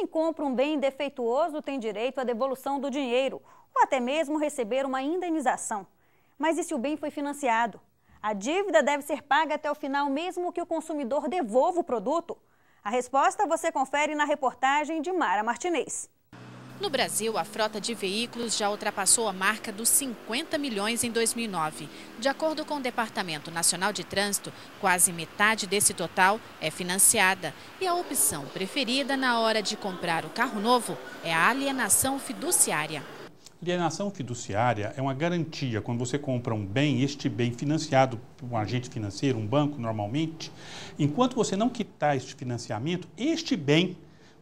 quem compra um bem defeituoso tem direito à devolução do dinheiro ou até mesmo receber uma indenização. Mas e se o bem foi financiado? A dívida deve ser paga até o final, mesmo que o consumidor devolva o produto? A resposta você confere na reportagem de Mara Martinez. No Brasil, a frota de veículos já ultrapassou a marca dos 50 milhões em 2009. De acordo com o Departamento Nacional de Trânsito, quase metade desse total é financiada. E a opção preferida na hora de comprar o carro novo é a alienação fiduciária. Alienação fiduciária é uma garantia. Quando você compra um bem, este bem financiado por um agente financeiro, um banco normalmente, enquanto você não quitar este financiamento, este bem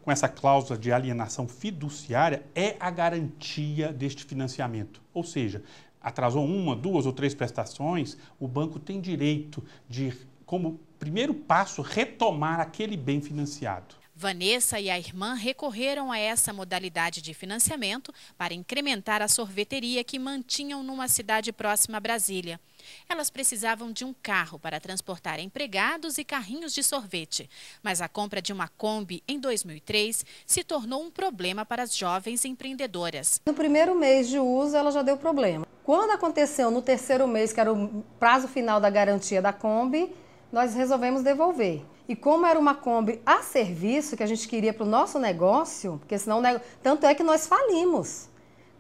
com essa cláusula de alienação fiduciária é a garantia deste financiamento. Ou seja, atrasou uma, duas ou três prestações, o banco tem direito de, como primeiro passo, retomar aquele bem financiado. Vanessa e a irmã recorreram a essa modalidade de financiamento para incrementar a sorveteria que mantinham numa cidade próxima a Brasília. Elas precisavam de um carro para transportar empregados e carrinhos de sorvete, mas a compra de uma Kombi em 2003 se tornou um problema para as jovens empreendedoras. No primeiro mês de uso, ela já deu problema. Quando aconteceu no terceiro mês, que era o prazo final da garantia da Kombi, nós resolvemos devolver. E como era uma Kombi a serviço que a gente queria para o nosso negócio, porque senão tanto é que nós falimos.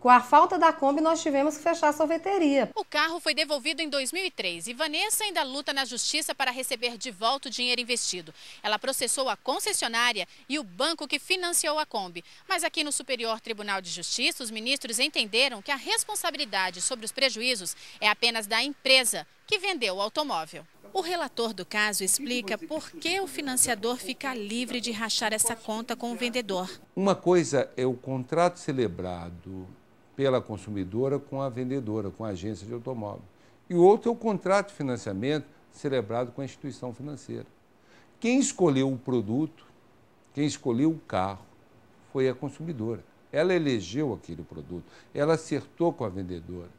Com a falta da Kombi, nós tivemos que fechar a sorveteria. O carro foi devolvido em 2003 e Vanessa ainda luta na justiça para receber de volta o dinheiro investido. Ela processou a concessionária e o banco que financiou a Kombi. Mas aqui no Superior Tribunal de Justiça, os ministros entenderam que a responsabilidade sobre os prejuízos é apenas da empresa que vendeu o automóvel. O relator do caso explica por que o financiador fica livre de rachar essa conta com o vendedor. Uma coisa é o contrato celebrado pela consumidora com a vendedora, com a agência de automóvel. E o outro é o contrato de financiamento celebrado com a instituição financeira. Quem escolheu o produto, quem escolheu o carro, foi a consumidora. Ela elegeu aquele produto, ela acertou com a vendedora.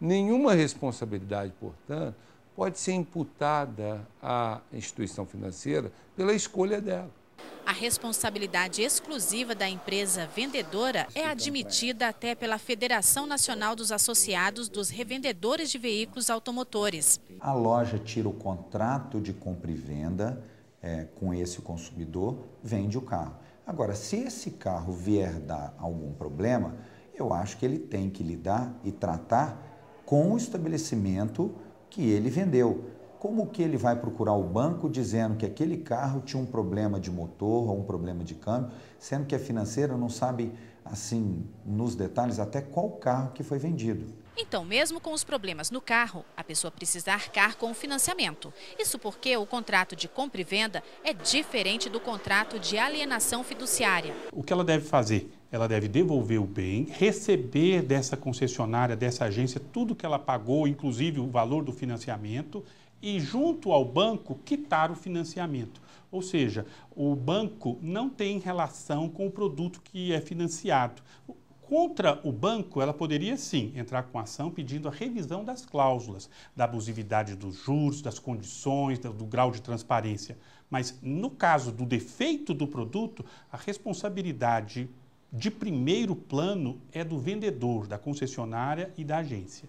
Nenhuma responsabilidade, portanto, pode ser imputada à instituição financeira pela escolha dela. A responsabilidade exclusiva da empresa vendedora é, é admitida até pela Federação Nacional dos Associados dos Revendedores de Veículos Automotores. A loja tira o contrato de compra e venda é, com esse consumidor, vende o carro. Agora, se esse carro vier dar algum problema, eu acho que ele tem que lidar e tratar com o estabelecimento que ele vendeu. Como que ele vai procurar o banco dizendo que aquele carro tinha um problema de motor ou um problema de câmbio, sendo que a financeira não sabe, assim, nos detalhes, até qual carro que foi vendido? Então, mesmo com os problemas no carro, a pessoa precisa arcar com o financiamento. Isso porque o contrato de compra e venda é diferente do contrato de alienação fiduciária. O que ela deve fazer? ela deve devolver o bem, receber dessa concessionária, dessa agência, tudo que ela pagou, inclusive o valor do financiamento, e junto ao banco quitar o financiamento. Ou seja, o banco não tem relação com o produto que é financiado. Contra o banco, ela poderia sim entrar com ação pedindo a revisão das cláusulas, da abusividade dos juros, das condições, do, do grau de transparência. Mas no caso do defeito do produto, a responsabilidade de primeiro plano é do vendedor, da concessionária e da agência.